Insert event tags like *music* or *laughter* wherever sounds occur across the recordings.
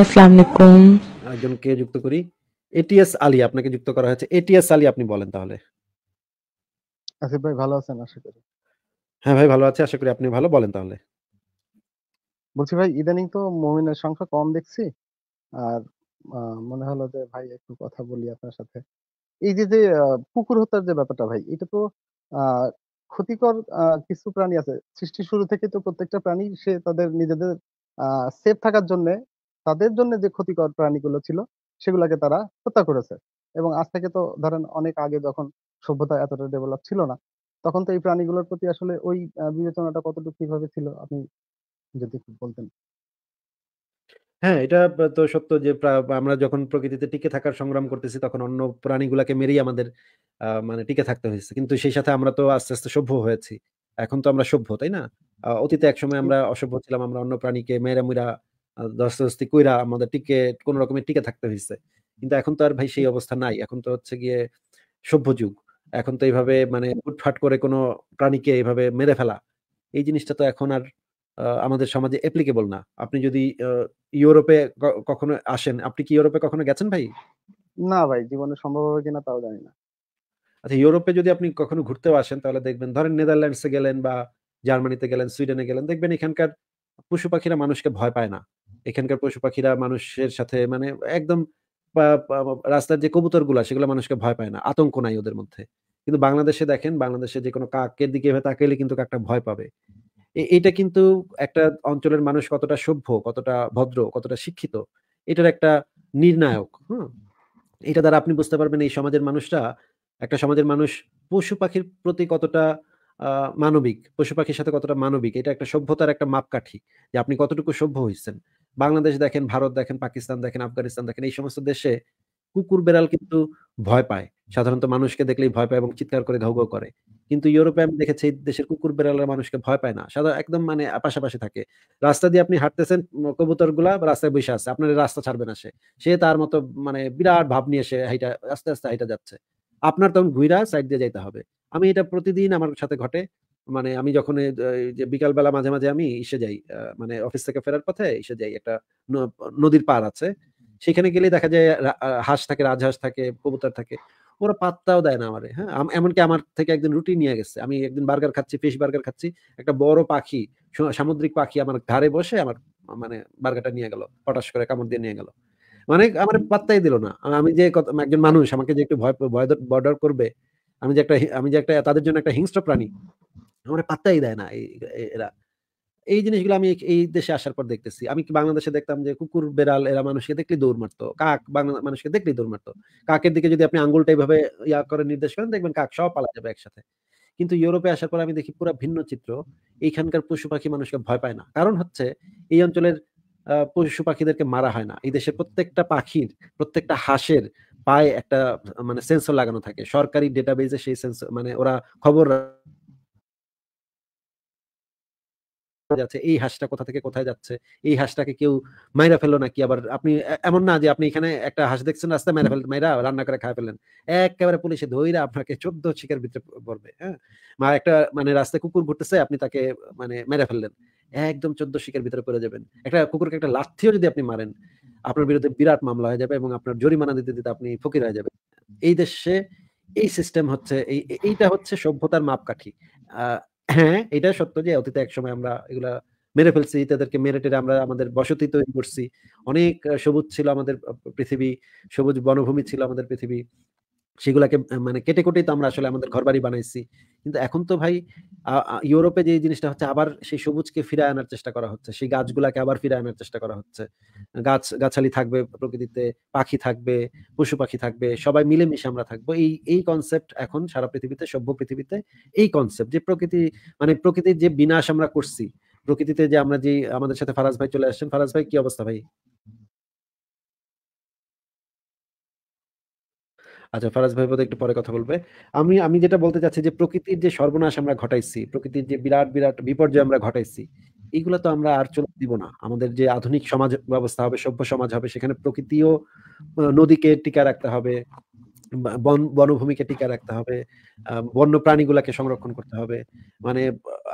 আসসালামু আলাইকুম যুক্ত করি এটিএস আলী আপনাকে যুক্ত করা হয়েছে এটিএস আলী আপনি বলেন তাহলে আসিফ ভাই ভালো আছেন আশা করি হ্যাঁ ভাই ভালো আছে আশা করি আপনি ভালো বলেন তাহলে বলছি ভাই ইদানিং তো সংখ্যা কম দেখছি আর মনে হলো যে ভাই একটু কথা বলি আপনার সাথে এই যে যে পুকুর হত্যার যে ব্যাপারটা ভাই এটা তো ক্ষতিকর কিছু প্রাণী আছে সৃষ্টি শুরু থেকে তো প্রত্যেকটা প্রাণী সে তাদের নিজেদের সেফ থাকার জন্য তাদের জন্য যে ক্ষতিকর প্রাণীগুলো ছিল সেগুলাকে তারা হত্যা করেছে এবং আজ থেকে তো ধরেন অনেক আগে যখন সভ্যতা এতটা ডেভেলপ ছিল না তখন তো এই প্রাণীগুলোর প্রতি আসলে ওই বিবেচনাটা কতটুকু কিভাবে ছিল আপনি যদি একটু বলতেন হ্যাঁ এটা তো সত্য যে আমরা যখন প্রকৃতিতে টিকে থাকার সংগ্রাম করতেছি তখন অন্য প্রাণীগুলাকে মেরেই আমাদের মানে টিকে থাকতে হয়েছে কিন্তু সেই সাথে আমরা তো আস্তে আস্তে সভ্য হয়েছি এখন তো আমরা সভ্য তাই না অতীতে একসময় জি আমরা অসভ্য ছিলাম আমরা অন্য প্রাণীকে মেরা মুরা ধস্তাধস্তি আমাদের টিকে কোন রকমের টিকে থাকতে হয়েছে কিন্তু এখন তো আর ভাই সেই অবস্থা নাই এখন তো হচ্ছে গিয়ে সভ্য যুগ এখন তো এইভাবে মানে ফুটফাট করে কোনো প্রাণীকে এইভাবে মেরে ফেলা এই জিনিসটা তো এখন আর আমাদের সমাজে অ্যাপ্লিকেবল না আপনি যদি ইউরোপে কখনো আসেন আপনি কি ইউরোপে কখনো গেছেন ভাই না ভাই জীবনে সম্ভব হবে কিনা তাও জানি না আচ্ছা ইউরোপে যদি আপনি কখনো ঘুরতেও আসেন তাহলে দেখবেন ধরেন নেদারল্যান্ডসে গেলেন বা জার্মানিতে গেলেন সুইডেনে গেলেন দেখবেন এখানকার পশু পাখিরা মানুষকে ভয় পায় না এখানকার পশু পাখিরা মানুষের সাথে মানে একদম রাস্তার যে গুলা সেগুলো মানুষকে ভয় পায় না আতঙ্ক নাই ওদের মধ্যে কিন্তু বাংলাদেশে দেখেন বাংলাদেশে যে কোনো কাকের দিকে তাকাইলে কিন্তু কাকটা ভয় পাবে এটা কিন্তু একটা অঞ্চলের মানুষ কতটা সভ্য কতটা ভদ্র কতটা শিক্ষিত এটার একটা নির্ণায়ক হ্যাঁ এটা দ্বারা আপনি বুঝতে পারবেন এই সমাজের মানুষরা একটা সমাজের মানুষ পশু পাখির প্রতি কতটা মানবিক পশু পাখির সাথে কতটা মানবিক এটা একটা সভ্যতার একটা মাপকাঠি যে আপনি কতটুকু সভ্য হয়েছেন বাংলাদেশ দেখেন ভারত দেখেন পাকিস্তান দেখেন আফগানিস্তান দেখেন এই সমস্ত দেশে কুকুর বেড়াল কিন্তু ভয় পায় সাধারণত মানুষকে দেখলেই ভয় পায় এবং চিৎকার করে ঘাউ করে কিন্তু ইউরোপে আমি দেখেছি দেশের কুকুর বেড়ালরা মানুষকে ভয় পায় না সাধারণ একদম মানে পাশাপাশি থাকে রাস্তা দিয়ে আপনি হাঁটতেছেন কবুতর গুলা রাস্তায় বসে আছে আপনার রাস্তা ছাড়বে না সে সে তার মতো মানে বিরাট ভাব নিয়ে সে হাইটা আস্তে আস্তে হাইটা যাচ্ছে আপনার তখন ঘুইরা সাইড দিয়ে যাইতে হবে আমি এটা প্রতিদিন আমার সাথে ঘটে মানে আমি যখন যে বিকালবেলা মাঝে মাঝে আমি ইসে যাই মানে অফিস থেকে ফেরার পথে ইসে যাই একটা নদীর পার আছে সেখানে গেলে দেখা যায় হাঁস থাকে রাজহাঁস থাকে কবুতর থাকে ওরা পাত্তাও দেয় না আমারে হ্যাঁ এমনকি আমার থেকে একদিন রুটি নিয়ে গেছে আমি একদিন বার্গার খাচ্ছি ফিশ বার্গার খাচ্ছি একটা বড় পাখি সামুদ্রিক পাখি আমার ঘাড়ে বসে আমার মানে বার্গারটা নিয়ে গেল পটাশ করে কামড় দিয়ে নিয়ে গেল মানে আমার পাত্তাই দিল না আমি যে একজন মানুষ আমাকে যে একটু ভয় বর্ডার করবে আমি যে একটা আমি যে একটা তাদের জন্য একটা হিংস্র প্রাণী আমরা মানে পাত্তাই দেয় না এরা এই জিনিসগুলো আমি এই দেশে আসার পর দেখতেছি আমি কি বাংলাদেশে দেখতাম যে কুকুর বেড়াল এরা মানুষকে দেখলে দৌড় মারতো কাক বাংলা মানুষকে দেখলে দৌড় মারতো কাকের দিকে যদি আপনি আঙ্গুলটা এইভাবে ইয়া করে নির্দেশ করেন দেখবেন কাক সব পালা যাবে একসাথে কিন্তু ইউরোপে আসার পর আমি দেখি পুরো ভিন্ন চিত্র এইখানকার পশু পাখি মানুষকে ভয় পায় না কারণ হচ্ছে এই অঞ্চলের পশু পাখিদেরকে মারা হয় না এই দেশের প্রত্যেকটা পাখির প্রত্যেকটা হাঁসের পায়ে একটা মানে সেন্সর লাগানো থাকে সরকারি ডেটাবেজে সেই সেন্সর মানে ওরা খবর যাচ্ছে এই হাঁসটা কোথা থেকে কোথায় যাচ্ছে এই হাঁসটাকে কেউ মাইরা ফেললো নাকি আবার আপনি এমন না যে আপনি এখানে একটা হাঁস দেখছেন রাস্তায় মাইরা ফেল মাইরা রান্না করে খাওয়া ফেলেন একেবারে পুলিশে ধৈরা আপনাকে চোদ্দ শিকার ভিতরে পড়বে হ্যাঁ মা একটা মানে রাস্তায় কুকুর ঘুরতেছে আপনি তাকে মানে মেরা ফেললেন একদম চোদ্দ শিকার ভিতরে পড়ে যাবেন একটা কুকুরকে একটা লাঠিও যদি আপনি মারেন আপনার বিরুদ্ধে বিরাট মামলা হয়ে যাবে এবং আপনার জরিমানা দিতে দিতে আপনি ফকির হয়ে যাবেন এই দেশে এই সিস্টেম হচ্ছে এইটা হচ্ছে সভ্যতার মাপকাঠি হ্যাঁ এটা সত্য যে অতীতে একসময় আমরা এগুলা মেরে ফেলছি তাদেরকে মেরে টেরে আমরা আমাদের বসতি তৈরি করছি অনেক সবুজ ছিল আমাদের পৃথিবী সবুজ বনভূমি ছিল আমাদের পৃথিবী সেগুলাকে মানে কেটে কেটে তো আমরা আসলে আমাদের ঘর বাড়ি বানাইছি কিন্তু এখন তো ভাই ইউরোপে যে জিনিসটা হচ্ছে আবার সেই সবুজকে ফিরে আনার চেষ্টা করা হচ্ছে সেই গাছগুলাকে আবার ফিরে আনার চেষ্টা করা হচ্ছে গাছ গাছালি থাকবে প্রকৃতিতে পাখি থাকবে পশু পাখি থাকবে সবাই মিলেমিশে আমরা থাকবো এই এই কনসেপ্ট এখন সারা পৃথিবীতে সভ্য পৃথিবীতে এই কনসেপ্ট যে প্রকৃতি মানে প্রকৃতির যে বিনাশ আমরা করছি প্রকৃতিতে যে আমরা যে আমাদের সাথে ফারাজ ভাই চলে আসছেন ফারাজ ভাই কি অবস্থা ভাই আচ্ছা ফারাজ ভাই বোধ একটু পরে কথা বলবে আমি আমি যেটা বলতে চাচ্ছি যে প্রকৃতির যে সর্বনাশ আমরা ঘটাইছি প্রকৃতির যে বিরাট বিরাট বিপর্যয় আমরা ঘটাইছি এইগুলো তো আমরা আর চলে দিব না আমাদের যে আধুনিক সমাজ ব্যবস্থা হবে সভ্য সমাজ হবে সেখানে প্রকৃতিও নদীকে টিকা রাখতে হবে বন বনভূমিকে টিকা হ্যাঁ। রাখতে হবে বন্য প্রাণীগুলাকে সংরক্ষণ করতে হবে মানে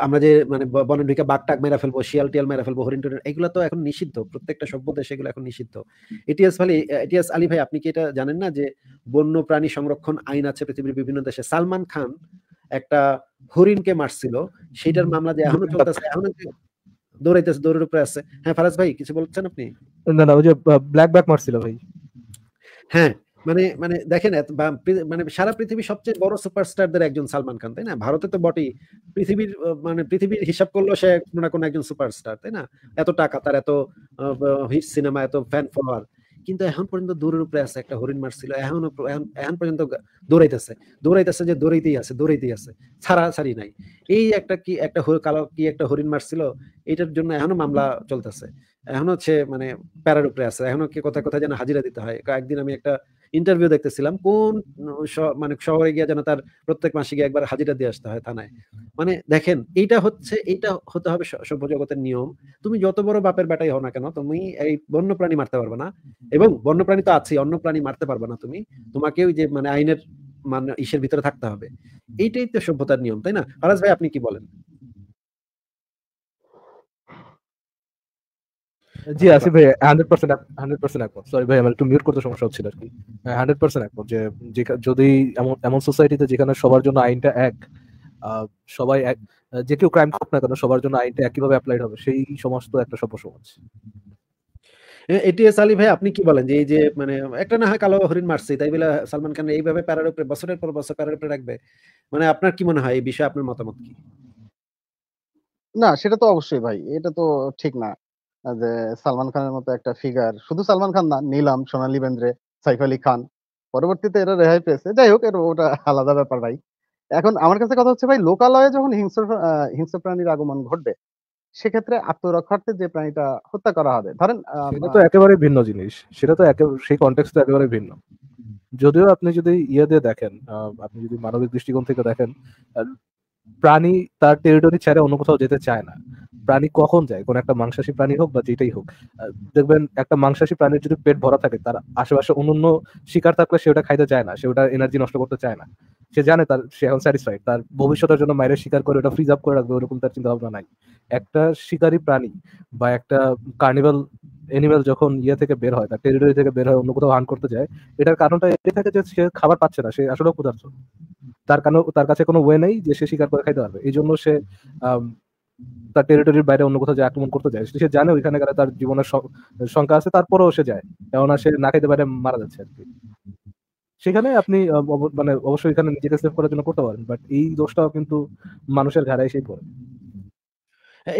আমরা যে মানে বনে ঢুকে টাক মেরা ফেলবো শিয়াল টিয়াল মেরা ফেলবো হরিণ টরিন এগুলো তো এখন নিষিদ্ধ প্রত্যেকটা সভ্য দেশে এগুলো এখন নিষিদ্ধ ইটিএস ভালি ইটিএস আলী ভাই আপনি কি এটা জানেন না যে বন্য প্রাণী সংরক্ষণ আইন আছে পৃথিবীর বিভিন্ন দেশে সালমান খান একটা হরিণকে মারছিল সেটার মামলা যে এখনো চলতেছে এখনো দৌড়াইতেছে দৌড়ের উপরে আছে হ্যাঁ ফারাজ ভাই কিছু বলছেন আপনি না না ওই যে ব্ল্যাক ব্যাক মারছিল ভাই হ্যাঁ মানে মানে দেখেন মানে সারা পৃথিবীর সবচেয়ে বড় সুপারস্টারদের একজন সালমান খান তাই না ভারতে তো বটেই পৃথিবীর মানে পৃথিবীর হিসাব করলো সে কোনো না কোনো একজন সুপারস্টার তাই না এত টাকা তার এত হিট সিনেমা এত ফ্যান ফলোয়ার কিন্তু এখন পর্যন্ত দূরের উপরে আছে একটা হরিণ মারছিল এখনো এখন পর্যন্ত দৌড়াইতেছে দৌড়াইতেছে যে দৌড়াইতেই আছে দৌড়াইতেই আছে ছাড়া ছাড়ি নাই এই একটা কি একটা কালো কি একটা হরিণ মারছিল এটার জন্য এখনো মামলা চলতেছে এখন হচ্ছে মানে প্যারার উপরে আছে এখন কি কোথায় কোথায় যেন হাজিরা দিতে হয় একদিন আমি একটা ইন্টারভিউ দেখতেছিলাম কোন মানে শহরে গিয়ে যেন তার প্রত্যেক মাসে গিয়ে একবার হাজিরা দিয়ে আসতে হয় থানায় মানে দেখেন এইটা হচ্ছে এটা হতে হবে সভ্য জগতের নিয়ম তুমি যত বড় বাপের বেটাই হও না কেন তুমি এই বন্য প্রাণী মারতে পারবে না এবং বন্য প্রাণী তো আছে অন্য প্রাণী মারতে পারবে না তুমি তোমাকে ওই যে মানে আইনের মানে ইসের ভিতরে থাকতে হবে এইটাই তো সভ্যতার নিয়ম তাই না ফারাজ ভাই আপনি কি বলেন জি আসিফ ভাই হান্ড্রেড পার্সেন্ট হান্ড্রেড পার্সেন্ট একমত সরি ভাই আমার মানে একটু মিউট করতে সমস্যা হচ্ছিল আর কি হান্ড্রেড পার্সেন্ট একমত যে যদি এমন এমন সোসাইটিতে যেখানে সবার জন্য আইনটা এক সবাই এক যে কেউ ক্রাইম করুক না কেন সবার জন্য আইনটা একইভাবে অ্যাপ্লাইড হবে সেই একটা সভ্য সমাজ এটিএস আলী ভাই আপনি কি বলেন যে এই যে মানে একটা না হয় কালো হরিণ মারছে তাই বলে সালমান খান এইভাবে প্যারার উপরে বছরের পর বছর প্যারার উপরে রাখবে মানে আপনার কি মনে হয় এই বিষয়ে আপনার মতামত কি না সেটা তো অবশ্যই ভাই এটা তো ঠিক না যে সালমান খানের মতো একটা ফিগার শুধু সালমান খান না নিলাম সোনালী বেন্দ্রে সাইফ আলী খান পরবর্তীতে এরা রেহাই পেয়েছে যাই হোক এর ওটা আলাদা ব্যাপার ভাই এখন আমার কাছে কথা হচ্ছে ভাই লোকালয়ে যখন হিংস্র হিংস্র প্রাণীর আগমন ঘটবে সেক্ষেত্রে আত্মরক্ষার্থে যে প্রাণীটা হত্যা করা হবে ধরেন সেটা তো একেবারে ভিন্ন জিনিস সেটা তো সেই কনটেক্সট একেবারে ভিন্ন যদিও আপনি যদি ইয়ে দিয়ে দেখেন আপনি যদি মানবিক দৃষ্টিকোণ থেকে দেখেন প্রাণী তার টেরিটরি ছেড়ে অন্য কোথাও যেতে চায় না প্রাণী কখন যায় কোন একটা মাংসাশী প্রাণী হোক বা যেটাই হোক দেখবেন একটা মাংসাশী প্রাণীর যদি পেট ভরা থাকে তার আশেপাশে অন্য শিকার থাকলে সে ওটা খাইতে চায় না সে ওটা এনার্জি নষ্ট করতে চায় না সে জানে তার সে এখন স্যাটিসফাইড তার ভবিষ্যতের জন্য মায়ের শিকার করে ওটা ফ্রিজ আপ করে রাখবে ওরকম তার চিন্তা ভাবনা নাই একটা শিকারী প্রাণী বা একটা কার্নিভাল এনিমেল যখন ইয়ে থেকে বের হয় তার টেরিটরি থেকে বের হয় অন্য কোথাও হান করতে যায় এটার কারণটা এটাই থাকে যে সে খাবার পাচ্ছে না সে আসলে ক্ষুধার্ত তার কারণে তার কাছে কোনো ওয়ে নেই যে সে শিকার করে খাইতে পারবে এই জন্য সে তার টেরিটরির বাইরে অন্য কোথাও যায় আক্রমণ করতে যায় সে জানে ওইখানে গেলে তার জীবনের সংখ্যা আছে তারপরেও সে যায় কেননা সে না খাইতে বাইরে মারা যাচ্ছে আর কি সেখানে আপনি মানে অবশ্যই এখানে নিজেকে সেভ করার জন্য করতে পারেন বাট এই দোষটাও কিন্তু মানুষের ঘাড়ে এসেই পড়ে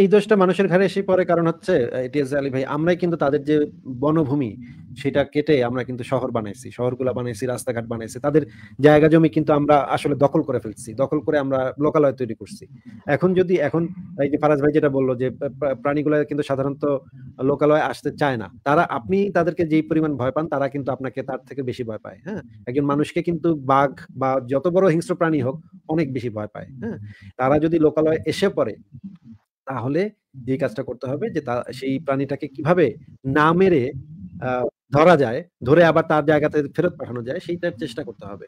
এই দোষটা মানুষের ঘরে এসে পরে কারণ হচ্ছে এটিএস আলী ভাই আমরাই কিন্তু তাদের যে বনভূমি সেটা কেটে আমরা কিন্তু শহর বানাইছি গুলা বানাইছি রাস্তাঘাট বানাইছি তাদের জায়গা জমি কিন্তু আমরা আসলে দখল করে ফেলছি দখল করে আমরা লোকালয় তৈরি করছি এখন যদি এখন এই যে ফারাজ ভাই যেটা বললো যে প্রাণীগুলো কিন্তু সাধারণত লোকালয় আসতে চায় না তারা আপনি তাদেরকে যেই পরিমাণ ভয় পান তারা কিন্তু আপনাকে তার থেকে বেশি ভয় পায় হ্যাঁ একজন মানুষকে কিন্তু বাঘ বা যত বড় হিংস্র প্রাণী হোক অনেক বেশি ভয় পায় হ্যাঁ তারা যদি লোকালয় এসে পড়ে তাহলে যে কাজটা করতে হবে যে তা সেই প্রাণীটাকে কিভাবে না মেরে ধরা যায় ধরে আবার তার জায়গাতে ফেরত পাঠানো যায় সেইটার চেষ্টা করতে হবে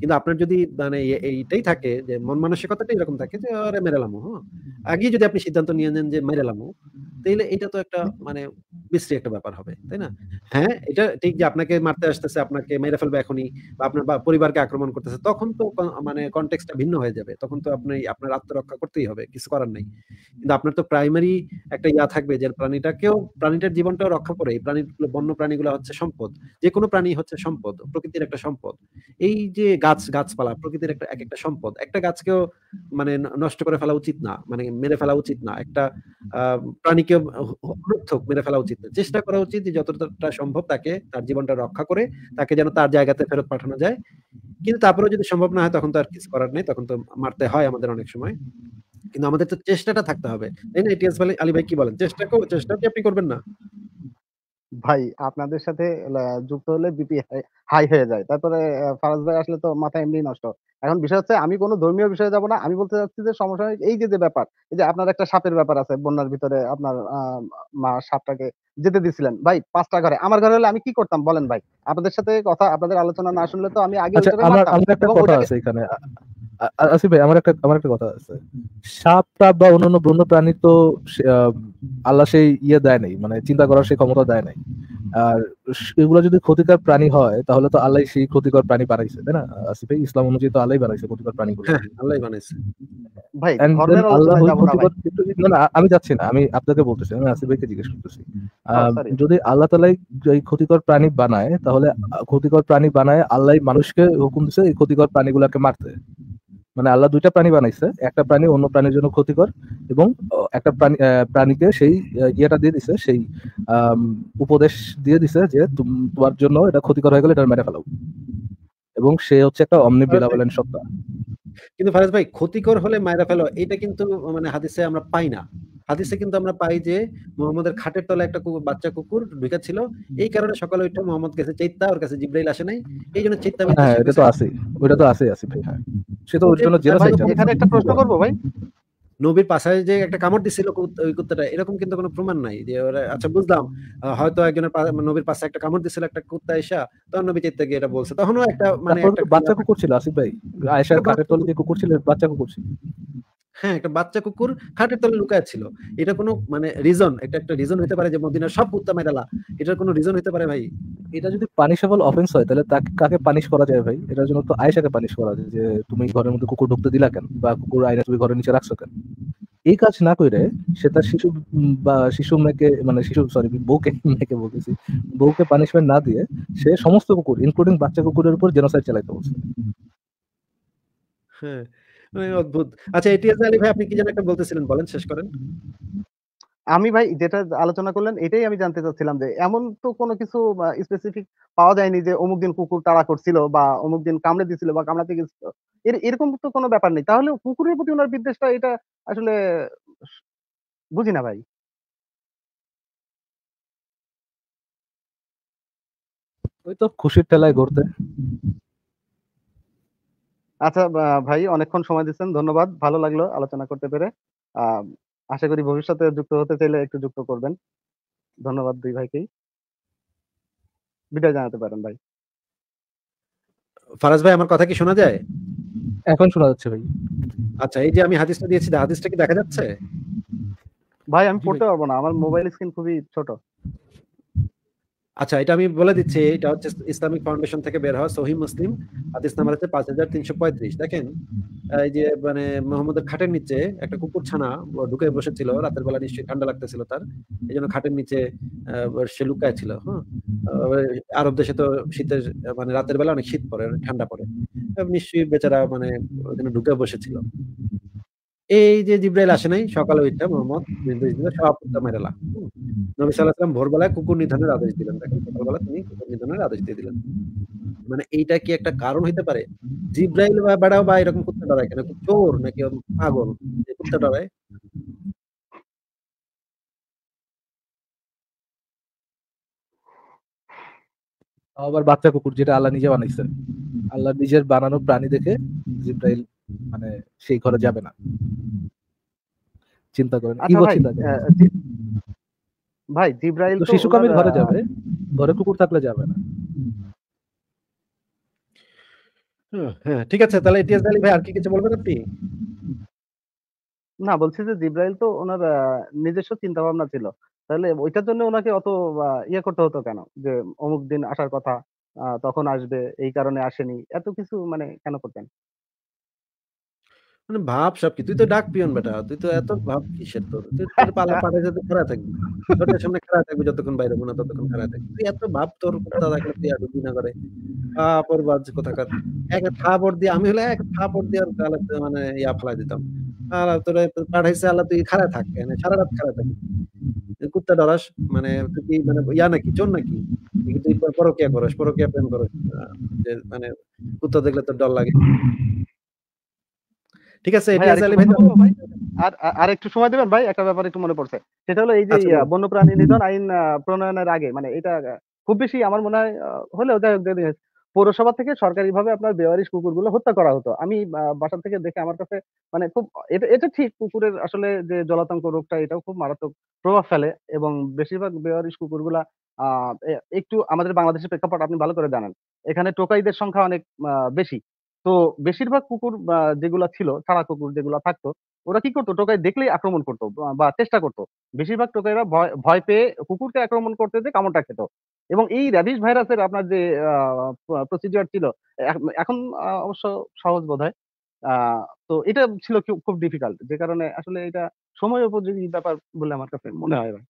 কিন্তু আপনার যদি মানে এইটাই থাকে যে মন মানসিকতাটা এরকম থাকে যে আরে মেরালামো হ্যাঁ আগেই যদি আপনি সিদ্ধান্ত নিয়ে নেন যে মেরালামো তাইলে এটা তো একটা মানে বিশ্রী একটা ব্যাপার হবে তাই না হ্যাঁ এটা ঠিক যে আপনাকে মারতে আসতেছে আপনাকে মেরে ফেলবে এখনই বা আপনার পরিবারকে আক্রমণ করতেছে তখন তো মানে কনটেক্সটা ভিন্ন হয়ে যাবে তখন তো আপনি আপনার আত্মরক্ষা করতেই হবে কিছু করার নাই কিন্তু আপনার তো প্রাইমারি একটা ইয়া থাকবে যে প্রাণীটাকেও প্রাণীটার জীবনটাও রক্ষা করে এই প্রাণীগুলো বন্য প্রাণীগুলো হচ্ছে সম্পদ যে কোনো প্রাণী হচ্ছে সম্পদ প্রকৃতির একটা সম্পদ এই যে গাছ গাছপালা প্রকৃতির একটা এক একটা সম্পদ একটা গাছকেও মানে নষ্ট করে ফেলা উচিত না মানে মেরে ফেলা উচিত না একটা প্রাণীকে রক্ষক মেরে ফেলা উচিত না চেষ্টা করা উচিত যে যতটা সম্ভব তাকে তার জীবনটা রক্ষা করে তাকে যেন তার জায়গাতে ফেরত পাঠানো যায় কিন্তু তারপরেও যদি সম্ভব না হয় তখন তো আর কিছু করার নেই তখন তো মারতে হয় আমাদের অনেক সময় কিন্তু আমাদের তো চেষ্টাটা থাকতে হবে তাই না ইতিহাস আলী ভাই কি বলেন চেষ্টা করবো চেষ্টা আপনি করবেন না ভাই আপনাদের সাথে যুক্ত হলে বিপি হাই হয়ে যায়। তারপরে ফারাজ ভাই আসলে তো মাথা এমনি নষ্ট। এখন বিষয় হচ্ছে আমি কোনো ধর্মীয় বিষয়ে যাব না। আমি বলতে চাচ্ছি যে সমসাময়িক এই যে, যে ব্যাপার, এই যে আপনার একটা সাপের ব্যাপার আছে বন্যার ভিতরে আপনার মা সাপটাকে যেতে দিছিলেন। ভাই পাঁচটা ঘরে। আমার ঘরে হলে আমি কি করতাম বলেন ভাই? আপনাদের সাথে কথা আপনাদের আলোচনা না শুনলে তো আমি আগে আচ্ছা, আমার আমার একটা কথা আছে এখানে। আসিফ ভাই আমার একটা আমার একটা কথা আছে সাপ টাপ বা অন্যান্য বন্য প্রাণী তো আল্লাহ সেই ইয়ে দেয় নাই মানে চিন্তা করার সেই ক্ষমতা দেয় নাই আর এগুলো যদি ক্ষতিকর প্রাণী হয় তাহলে তো আল্লাহ সেই ক্ষতিকর প্রাণী বানাইছে তাই না আসিফ ভাই ইসলাম অনুযায়ী তো আল্লাহ বানাইছে ক্ষতিকর প্রাণী হ্যাঁ, আল্লাহ বানাইছে আমি যাচ্ছি না আমি আপনাকে বলতেছি আমি আসিফ ভাইকে জিজ্ঞেস করতেছি আচ্ছা, আচ্ছা। যদি আল্লাহ তালাই এই ক্ষতিকর প্রাণী বানায় তাহলে ক্ষতিকর প্রাণী বানায় আল্লাহ মানুষকে হুকুম দিছে এই ক্ষতিকর প্রাণীগুলোকে মারতে মানে আল্লাহ দুইটা প্রাণী বানাইছে একটা প্রাণী অন্য প্রাণীর জন্য ক্ষতিকর এবং একটা প্রাণী প্রাণীকে সেই ইয়েটা দিয়ে দিছে সেই উপদেশ দিয়ে দিছে যে তোমার জন্য এটা ক্ষতিকর হয়ে গেলে এটা মেরে ফেলাও এবং সে হচ্ছে একটা অমনি বলেন সত্তা কিন্তু ফারাজ ভাই ক্ষতিকর হলে মায়েরা ফেলো এটা কিন্তু মানে হাদিসে আমরা পাই না হাদিসে কিন্তু আমরা পাই যে মোহাম্মদের খাটের তলে একটা কুকুর বাচ্চা কুকুর ঢুকা ছিল এই কারণে সকালে ওইটা মোহাম্মদ কাছে চৈত্তা ওর কাছে জিব্রাইল আসে নাই এই জন্য চৈত্তা হ্যাঁ এটা তো আসে ওইটা তো আসে আসে ভাই হ্যাঁ। সে তো ওর জন্য জেলা এখানে একটা প্রশ্ন করব ভাই নবীর পাশে যে একটা কামড় দিছিল ওই কুত্তাটা এরকম কিন্তু কোনো প্রমাণ নাই যে ওরা আচ্ছা বুঝলাম হয়তো একজনের নবীর পাশে একটা কামড় দিছিল একটা কুত্তা আয়েশা তখন নবী চেতে গিয়ে এটা বলছে তখনও একটা মানে বাচ্চা কুকুর ছিল আসিফ ভাই আয়েশার কাঠের তলে যে কুকুর ছিল বাচ্চা কুকুর ছিল হ্যাঁ একটা বাচ্চা কুকুর খাটের তলে লুকায় ছিল এটা কোনো মানে রিজন এটা একটা রিজন হতে পারে যে মদিনার সব কুত্তা মেরালা এটার কোনো রিজন হতে পারে ভাই এটা যদি পানিশেবল অফেন্স হয় তাহলে তাকে কাকে পানিশ করা যায় ভাই এটার জন্য তো আয়েশাকে পানিশ করা যায় যে তুমি ঘরের মধ্যে কুকুর ঢুকতে দিলা কেন বা কুকুর আয়না তুমি ঘরের নিচে রাখছো কেন এই কাজ না করে সে তার শিশু বা শিশু মেয়েকে মানে শিশু সরি বউকে মেয়েকে বলতেছি বউকে পানিশমেন্ট না দিয়ে সে সমস্ত কুকুর ইনক্লুডিং বাচ্চা কুকুরের উপর জেনোসাইড চালাইতে বলছে হ্যাঁ মানে অদ্ভুত আচ্ছা এটিএস আলী ভাই আপনি কি যেন একটা বলতেছিলেন বলেন শেষ করেন আমি ভাই যেটা আলোচনা করলেন এটাই আমি জানতে চাচ্ছিলাম যে এমন তো কোনো কিছু স্পেসিফিক পাওয়া যায়নি যে অমুক দিন কুকুর তাড়া করছিল বা অমুক দিন কামড়ে দিছিল বা কামড়াতে গেছিল এরকম তো কোনো ব্যাপার নেই তাহলে কুকুরের প্রতি ওনার বিদ্বেষটা এটা আসলে বুঝি না ভাই ওই তো খুশির ঠেলায় ঘুরতে আচ্ছা ভাই অনেকক্ষণ সময় দিচ্ছেন ধন্যবাদ ভালো লাগলো আলোচনা করতে পেরে আশা করি ভবিষ্যতে যুক্ত হতে চাইলে একটু যুক্ত করবেন ধন্যবাদ দুই ভাইকেই বিদায় জানাতে পারেন ভাই ফারাজ ভাই আমার কথা কি শোনা যায় এখন শোনা যাচ্ছে ভাই আচ্ছা এই যে আমি হাদিসটা দিয়েছি হাদিসটা কি দেখা যাচ্ছে ভাই আমি পড়তে পারবো না আমার মোবাইল স্ক্রিন খুবই ছোট আচ্ছা এটা আমি বলে দিচ্ছি এটা হচ্ছে ইসলামিক ফাউন্ডেশন থেকে বের হওয়া সহি মুসলিম হাদিস নাম্বার হচ্ছে পাঁচ হাজার তিনশো পঁয়ত্রিশ দেখেন এই যে মানে মোহাম্মদের খাটের নিচে একটা কুকুর ছানা ঢুকে বসেছিল রাতের বেলা নিশ্চয়ই ঠান্ডা লাগতেছিল তার এই জন্য খাটের নিচে সে লুকায় ছিল হ্যাঁ আরব দেশে তো শীতের মানে রাতের বেলা অনেক শীত পড়ে অনেক ঠান্ডা পড়ে নিশ্চয়ই বেচারা মানে ঢুকে বসেছিল এই যে জিব্রাইল আসে নাই সকালে ওইটা মোহাম্মদ নির্দেশ দিল সব উত্তম মেরালা নবী সাল্লাহাম ভোরবেলায় কুকুর নিধনের আদেশ দিলেন তাকে সকালবেলা তিনি কুকুর নিধনের আদেশ দিয়ে দিলেন মানে এইটা কি একটা কারণ হইতে পারে জিব্রাইল বা বেড়াও বা এরকম কুত্তা ডরায় কেন চোর নাকি পাগল যে কুত্তা ডরায় আবার বাচ্চা কুকুর যেটা আল্লাহ নিজে বানাইছেন আল্লাহ নিজের বানানো প্রাণী দেখে জিব্রাইল মানে সেই ঘরে যাবে না চিন্তা করেন আচ্ছা ইগো চিন্তা ভাই জিব্রাইল তো শিশু কামিল ঘরে যাবে ঘরে কুকুর থাকলে যাবে না হ্যাঁ, হ্যাঁ ঠিক আছে তাহলে ইতিহাস আলী ভাই আর কি কিছু বলবেন আপনি না বলছি যে জিব্রাইল তো ওনার নিজস্ব চিন্তা ভাবনা ছিল তাহলে ওইটার জন্য ওনাকে অত ইয়ে করতে হতো কেন যে অমুক দিন আসার কথা তখন আসবে এই কারণে আসেনি এত কিছু মানে কেন করতেন মানে ভাব সবকি তুই তো ডাক পিয়ন বেটা তুই তো এত ভাব কিসের তোর তুই তোর পালা পাড়ে যাতে খারা থাকবি তোর সামনে খারা থাকবি যতক্ষণ বাইরে না ততক্ষণ খারা থাকবি তুই এত ভাব তোর দাদাকে তুই আর না করে আপর বাজ কোথাকার এক থাপড় দিয়ে আমি হলে এক থাপড় দিয়ে মানে ইয়া ফেলাই দিতাম আর তোর পাঠাইছে আল্লাহ তুই খারা থাক সারা রাত খারা থাকবি কুত্তা ডরাস মানে তুই কি মানে ইয়া নাকি চোর নাকি তুই পরকিয়া করস পরকিয়া প্রেম করস মানে কুত্তা দেখলে তোর ডর লাগে ঠিক আছে আর আর একটু সময় দেবেন ভাই একটা ব্যাপার একটু মনে পড়ছে সেটা হলো এই যে আচ্ছা, বন্যপ্রাণী নিধন আইন প্রণয়নের আগে মানে এটা খুব বেশি আমার মনে হয় হলেও যাই হোক পৌরসভা থেকে সরকারি ভাবে আপনার বেওয়ারিশ গুলো হত্যা করা হতো আমি বাসার থেকে দেখে আমার কাছে মানে খুব এটা এটা ঠিক কুকুরের আসলে যে জলাতঙ্ক রোগটা এটাও খুব মারাত্মক প্রভাব ফেলে এবং বেশিরভাগ বেওয়ারিশ কুকুরগুলা একটু আমাদের বাংলাদেশের প্রেক্ষাপট আপনি ভালো করে জানেন এখানে টোকাইদের সংখ্যা অনেক বেশি তো বেশিরভাগ কুকুর যেগুলা ছিল ছাড়া কুকুর যেগুলা থাকতো ওরা কি করতো টোকাই দেখলেই আক্রমণ করতো বা চেষ্টা করতো বেশিরভাগ টোকাইরা ভয় ভয় পেয়ে কুকুরকে আক্রমণ করতে যে কামড়টা খেত এবং এই র্যাবিস ভাইরাসের আপনার যে প্রসিডিওর ছিল এখন অবশ্য সহজ বোধ হয় তো এটা ছিল খুব ডিফিকাল্ট যে কারণে আসলে এটা সময় উপযোগী ব্যাপার বলে আমার কাছে মনে হয় না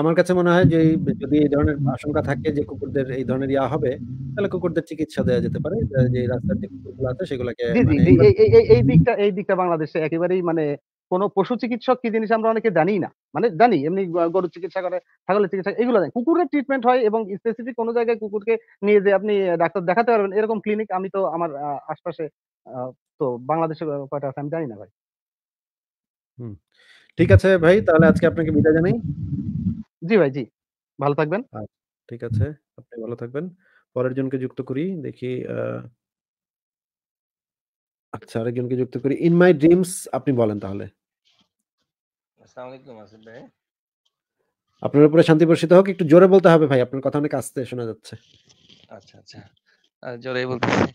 আমার কাছে মনে হয় যে যদি এই ধরনের আশঙ্কা থাকে যে কুকুরদের এই ধরনের ইয়া হবে তাহলে কুকুরদের চিকিৎসা দেওয়া যেতে পারে যে রাস্তার যে কুকুরগুলো আছে সেগুলোকে মানে এই দিকটা এই দিকটা বাংলাদেশে একেবারেই মানে কোনো পশু চিকিৎসক কি জিনিস আমরা অনেকে জানি না মানে জানি এমনি গরু চিকিৎসা করে ছাগলের চিকিৎসা এগুলো জানি কুকুরের ট্রিটমেন্ট হয় এবং স্পেসিফিক কোনো জায়গায় কুকুরকে নিয়ে যে আপনি ডাক্তার দেখাতে পারবেন এরকম ক্লিনিক আমি তো আমার আশপাশে তো বাংলাদেশে কয়টা আছে আমি জানি না ভাই ঠিক আছে ভাই তাহলে আজকে আপনাকে বিদায় জানাই জি ভাই, জি। ভালো থাকবেন। আচ্ছা, ঠিক আছে। আপনি ভালো থাকবেন। পরের জনকে যুক্ত করি। দেখি আচ্ছা, আরেকজনকে যুক্ত করি। ইন মাই ড্রিমস আপনি বলেন তাহলে। আপনার উপরে শান্তি হোক। একটু জোরে বলতে হবে ভাই। আপনার কথা অনেক আস্তে শোনা যাচ্ছে। আচ্ছা, আচ্ছা। আ জোরেই বলতেছি।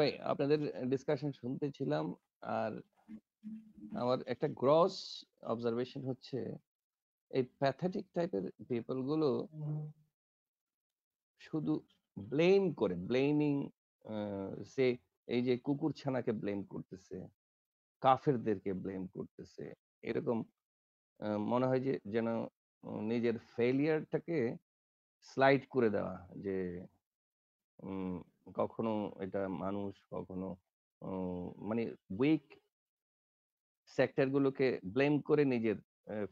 ভাই, আপনাদের ডিসকাশন শুনতেছিলাম। আর আমার একটা গ্রস অবজারভেশন হচ্ছে এই প্যাথেটিক টাইপের পিপল গুলো শুধু ব্লেম করে ব্লেমিং সে এই যে কুকুর ছানাকে ব্লেম করতেছে কাফেরদেরকে ব্লেম করতেছে এরকম মনে হয় যে যেন নিজের ফেলিয়ারটাকে স্লাইড করে দেওয়া যে কখনো এটা মানুষ কখনো মানে উইক সেক্টরগুলোকে ব্লেম করে নিজের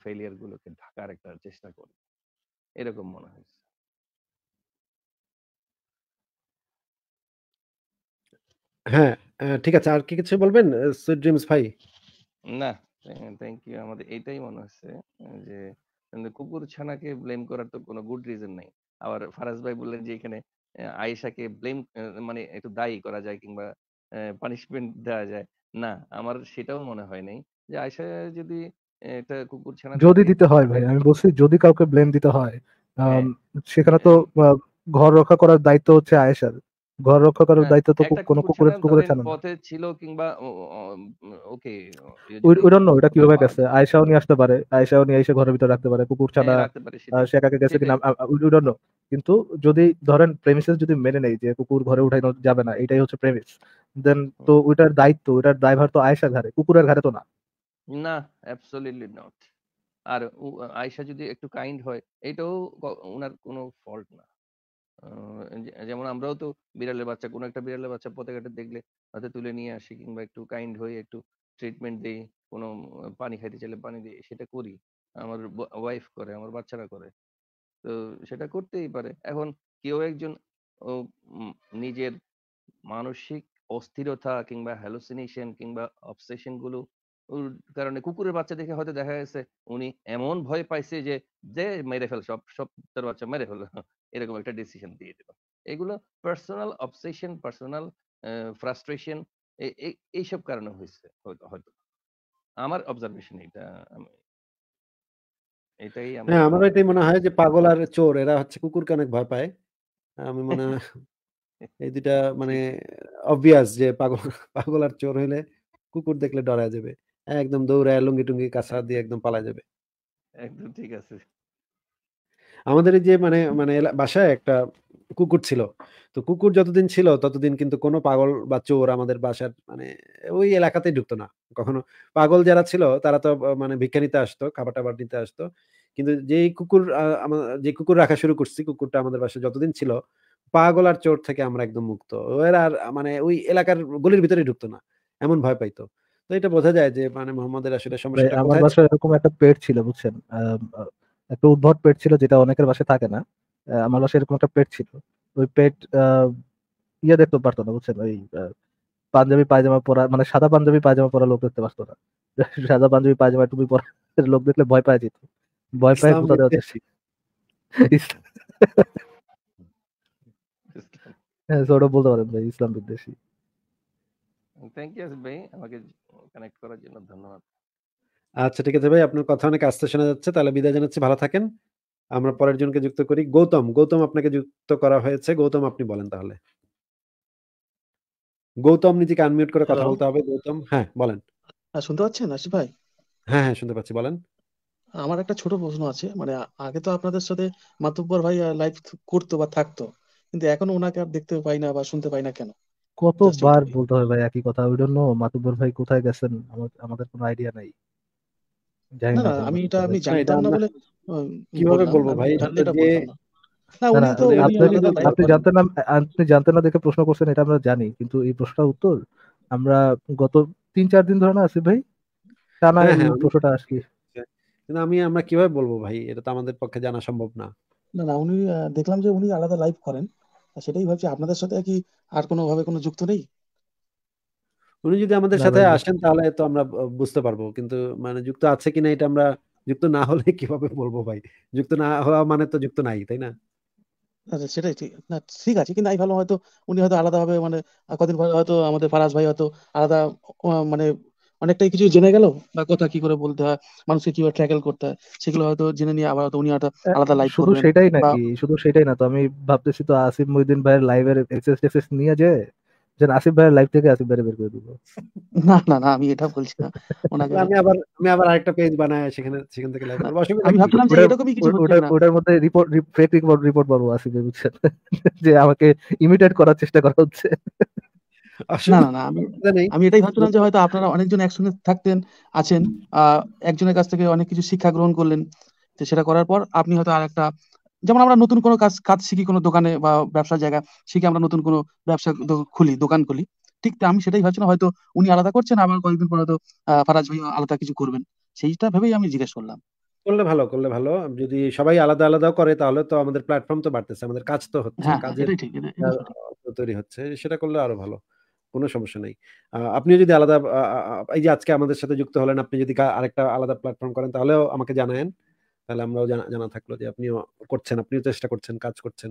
ফেলিয়ার গুলোকে ঢাকার একটা চেষ্টা করি এরকম মনে হয়েছে হ্যাঁ ঠিক আছে আর কি কিছু বলবেন সুইট ড্রিমস ভাই না থ্যাংক ইউ আমাদের এটাই মনে হচ্ছে যে মানে কুকুর ছানাকে ব্লেম করার তো কোনো গুড রিজন নাই আবার ফারাজ ভাই বললেন যে এখানে আয়েশাকে ব্লেম মানে একটু দায়ী করা যায় কিংবা পানিশমেন্ট দেওয়া যায় না আমার সেটাও মনে হয় নাই যে আয়েশা যদি এটা কুকুর ছানা যদি দিতে হয় ভাই আমি বলছি যদি কাউকে ব্লেম দিতে হয় হ্যাঁ। সেখানে তো ঘর রক্ষা করার দায়িত্ব হচ্ছে আয়েশার ঘর রক্ষা করার হ্যাঁ, দায়িত্ব তো কোনো কুকুরের কুকুরে ছানা পথে ছিল কিংবা ওকে ডোন্ট নো এটা কিভাবে গেছে আয়েশাও নিয়ে আসতে পারে আয়েশাও নিয়ে এসে ঘরের ভিতরে রাখতে পারে কুকুর ছানা হ্যাঁ, সে একাকে গেছে কিনা ডোন্ট নো কিন্তু যদি ধরেন প্রেমিসেস যদি মেনে নেয় যে কুকুর ঘরে উঠানো যাবে না এটাই হচ্ছে প্রেমিস দেন তো ওইটার দায়িত্ব ওইটার ড্রাইভার তো আয়েশার ঘরে কুকুরের ঘরে তো না না অ্যাবসলিউটলি নট আর আয়েশা যদি একটু কাইন্ড হয় এটাও ওনার কোনো ফল্ট না যেমন আমরাও তো বিড়ালের বাচ্চা কোনো একটা বিড়ালের বাচ্চা পথে ঘাটে দেখলে হাতে তুলে নিয়ে আসি কিংবা একটু কাইন্ড হয়ে একটু ট্রিটমেন্ট দিই কোনো পানি খাইতে চাইলে পানি দিই সেটা করি আমার ওয়াইফ করে আমার বাচ্চারা করে তো সেটা করতেই পারে এখন কেউ একজন নিজের মানসিক অস্থিরতা কিংবা হ্যালোসিনেশন কিংবা অবসেশন গুলো কারণে কুকুরের বাচ্চা দেখে হয়তো দেখা গেছে উনি এমন ভয় পাইছে যে যে মেরে ফেল সব সব তার বাচ্চা মেরে ফেল *laughs* এরকম একটা ডিসিশন দিয়ে দিল এগুলো পার্সোনাল অবসেশন পার্সোনাল ফ্রাস্ট্রেশন এইসব কারণে হয়েছে হয়তো আমার অবজারভেশন এটা আমি এটাই হ্যাঁ, এটাই মনে হয় যে পাগল আর চোর এরা হচ্ছে কুকুরকে অনেক ভয় পায় আমি মনে *laughs* এই দুটা মানে অবভিয়াস যে পাগল পাগল আর চোর হলে কুকুর দেখলে ডরা যাবে একদম দৌড়ায় লুঙ্গি-টুঙ্গি কাঁচা দিয়ে একদম পালা যাবে। একদম ঠিক আছে। আমাদের যে মানে মানে বাসায় একটা কুকুর ছিল। তো কুকুর যতদিন ছিল ততদিন কিন্তু কোনো পাগল বা চোর আমাদের বাসার মানে ওই এলাকাতেই ঢুকতো না। কখনো পাগল যারা ছিল তারা তো মানে ভিক্ষা নিতে আসতো, খাবার-টাবার নিতে আসতো। কিন্তু যেই কুকুর যে কুকুর রাখা শুরু করছি, কুকুরটা আমাদের বাসায় যতদিন ছিল, পাগল আর চোর থেকে আমরা একদম মুক্ত। ওরা আর মানে ওই এলাকার গলির ভিতরে ঢুকতো না। এমন ভয় পাইতো। তো এটা বোঝা যায় যে মানে মোহাম্মদের আসলে মানে সমস্যা আমার বাসায় এরকম একটা পেট ছিল বুঝছেন একটা উদ্ভট পেট ছিল যেটা অনেকের বাসায় থাকে না আমার বাসায় এরকম একটা পেট ছিল ওই পেট ইয়ে দেখতে পারতো না বুঝছেন ওই পাঞ্জাবি পায়জামা পরা মানে সাদা পাঞ্জাবি পায়জামা পরা লোক দেখতে পারতো না *laughs* সাদা পাঞ্জাবি পায়জামা টুপি পরা *laughs* লোক দেখলে ভয় পায় যেত ভয় পায় কোথা দেওয়া হ্যাঁ ওটা বলতে পারেন ভাই ইসলাম বিদ্বেষী থ্যাংক ইউ ভাই আমাকে কানেক্ট করার জন্য ধন্যবাদ আচ্ছা ঠিক আছে ভাই আপনার কথা অনেক আস্তে শোনা যাচ্ছে তাহলে বিদায় জানাচ্ছি ভালো থাকেন আমরা পরের জনকে যুক্ত করি গৌতম গৌতম আপনাকে যুক্ত করা হয়েছে গৌতম আপনি বলেন তাহলে গৌতম নিজেকে আনমিউট করে কথা বলতে হবে গৌতম হ্যাঁ বলেন হ্যাঁ শুনতে পাচ্ছেন আশিফ ভাই হ্যাঁ হ্যাঁ শুনতে পাচ্ছি বলেন আমার একটা ছোট প্রশ্ন আছে মানে আগে তো আপনাদের সাথে মাতুব্বর ভাই লাইভ করতো বা থাকতো কিন্তু এখন ওনাকে আর দেখতে পাই না বা শুনতে পাই না কেন কতবার বলতে হবে ভাই একই কথা ওই জন্য মাতুব্বর ভাই কোথায় গেছেন আমাদের কোনো আইডিয়া নাই জানি দেখে প্রশ্ন করছেন এটা আমরা জানি কিন্তু এই প্রশ্নটার উত্তর আমরা গত তিন চার দিন ধরে না আছি ভাই টানা হ্যাঁ, হ্যাঁ, প্রশ্নটা আসছে কিন্তু আমি আমরা কিভাবে বলবো ভাই এটা তো আমাদের পক্ষে জানা সম্ভব না না না উনি দেখলাম যে উনি আলাদা লাইভ করেন সেটাই ভাবছি আপনাদের সাথে কি আর কোনো ভাবে কোনো যুক্ত নেই উনি যদি আমাদের সাথে আসেন তাহলে তো আমরা বুঝতে পারবো কিন্তু মানে যুক্ত আছে কিনা এটা আমরা যুক্ত না হলে *laughs* কিভাবে বলবো ভাই যুক্ত না হওয়া মানে তো যুক্ত নাই তাই না আচ্ছা, সেটাই ঠিক না ঠিক আছে কিন্তু আমি ভালো হয়তো উনি হয়তো আলাদা ভাবে মানে কদিন পরে হয়তো আমাদের ফারাজ ভাই হয়তো আলাদা মানে অনেকটাই কিছু জেনে গেল বা কথা কি করে বলতে হয় মানুষকে কিভাবে ট্র্যাকেল করতে হয় সেগুলো হয়তো জেনে নিয়ে আবার হয়তো উনি একটা আলাদা লাইফ শুধু সেটাই নাকি শুধু সেটাই না তো আমি ভাবতেছি তো আসিফ মহিউদ্দিন ভাইয়ের লাইভের এক্সেস টেক্সেস নিয়ে যে যেন আসিফ ভাইয়ের লাইভ থেকে আসিফ ভাইয়ের বের করে দিব *laughs* না না না আমি এটা বলছি না ওনাকে আমি আবার আমি আবার আরেকটা পেজ বানায় সেখানে সেখান থেকে লাইভ করব অসুবিধা আমি ভাবলাম যে এরকমই কিছু ওটার ওটার মধ্যে রিপোর্ট ফেক রিপোর্ট রিপোর্ট পাবো আসিফ বুঝছেন *laughs* যে আমাকে ইমিটেট করার চেষ্টা করা হচ্ছে না না না আমি আমি এটাই ভাবছিলাম যে হয়তো আপনারা অনেকজন একসঙ্গে থাকতেন আছেন একজনের কাছ থেকে অনেক কিছু শিক্ষা গ্রহণ করলেন তো সেটা করার পর আপনি হয়তো আর একটা যেমন আমরা নতুন কোনো কাজ কাজ শিখি কোনো দোকানে বা ব্যবসার জায়গা শিখে আমরা নতুন কোনো ব্যবসা খুলি দোকান খুলি ঠিক আমি সেটাই ভাবছিলাম হয়তো উনি আলাদা করছেন আবার কয়েকদিন পর হয়তো ফারাজ ভাই আলাদা কিছু করবেন সেইটা ভেবেই আমি জিজ্ঞেস করলাম করলে ভালো করলে ভালো যদি সবাই আলাদা আলাদা করে তাহলে তো আমাদের প্ল্যাটফর্ম তো বাড়তেছে আমাদের কাজ তো হচ্ছে হ্যাঁ, কাজের তৈরি হচ্ছে সেটা করলে আরো ভালো কোনো সমস্যা নাই আপনি যদি আলাদা এই যে আজকে আমাদের সাথে যুক্ত হলেন আপনি যদি আরেকটা আলাদা প্ল্যাটফর্ম করেন তাহলেও আমাকে জানায়েন তাহলে আমরাও জানা থাকলো যে আপনিও করছেন আপনিও চেষ্টা করছেন কাজ করছেন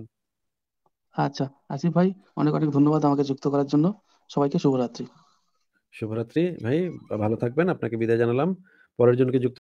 আচ্ছা আসিফ ভাই অনেক অনেক ধন্যবাদ আমাকে যুক্ত করার জন্য সবাইকে শুভরাত্রি শুভরাত্রি ভাই ভালো থাকবেন আপনাকে বিদায় জানালাম পরের জনকে যুক্ত